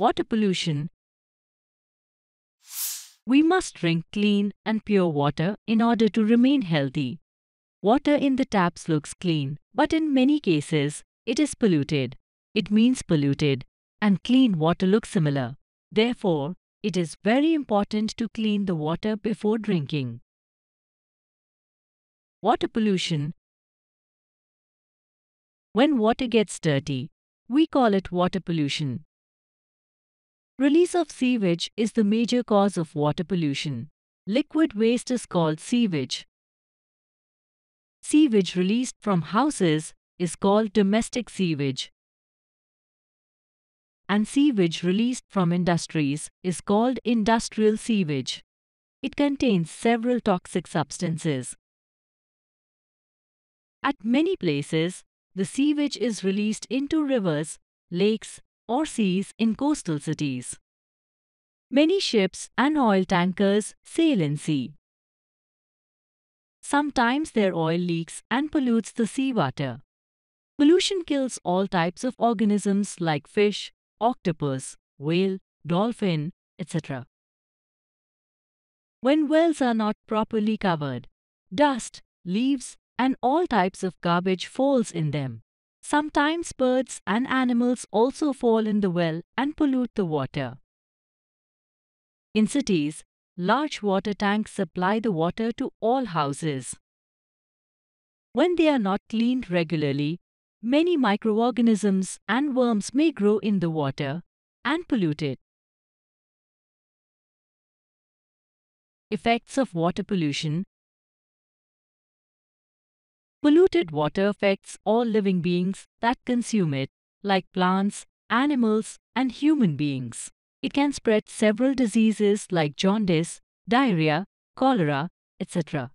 water pollution. We must drink clean and pure water in order to remain healthy. Water in the taps looks clean, but in many cases, it is polluted. It means polluted, and clean water looks similar. Therefore, it is very important to clean the water before drinking. Water pollution When water gets dirty, we call it water pollution. Release of sewage is the major cause of water pollution. Liquid waste is called sewage. Sewage released from houses is called domestic sewage. And sewage released from industries is called industrial sewage. It contains several toxic substances. At many places, the sewage is released into rivers, lakes, or seas in coastal cities. Many ships and oil tankers sail in sea. Sometimes their oil leaks and pollutes the seawater. Pollution kills all types of organisms like fish, octopus, whale, dolphin, etc. When wells are not properly covered, dust, leaves and all types of garbage falls in them. Sometimes birds and animals also fall in the well and pollute the water. In cities, large water tanks supply the water to all houses. When they are not cleaned regularly, many microorganisms and worms may grow in the water and pollute it. Effects of water pollution Polluted water affects all living beings that consume it, like plants, animals, and human beings. It can spread several diseases like jaundice, diarrhea, cholera, etc.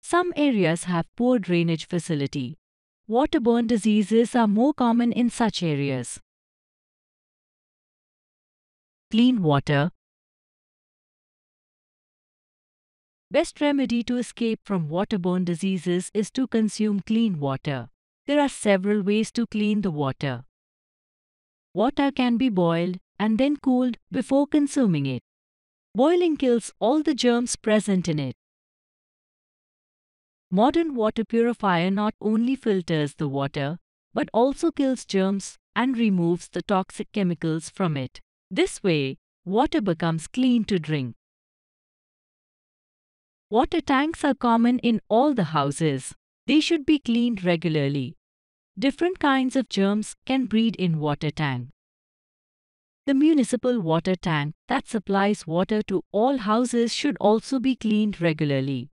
Some areas have poor drainage facility. Waterborne diseases are more common in such areas. Clean water Best remedy to escape from waterborne diseases is to consume clean water. There are several ways to clean the water. Water can be boiled and then cooled before consuming it. Boiling kills all the germs present in it. Modern water purifier not only filters the water, but also kills germs and removes the toxic chemicals from it. This way, water becomes clean to drink. Water tanks are common in all the houses. They should be cleaned regularly. Different kinds of germs can breed in water tank. The municipal water tank that supplies water to all houses should also be cleaned regularly.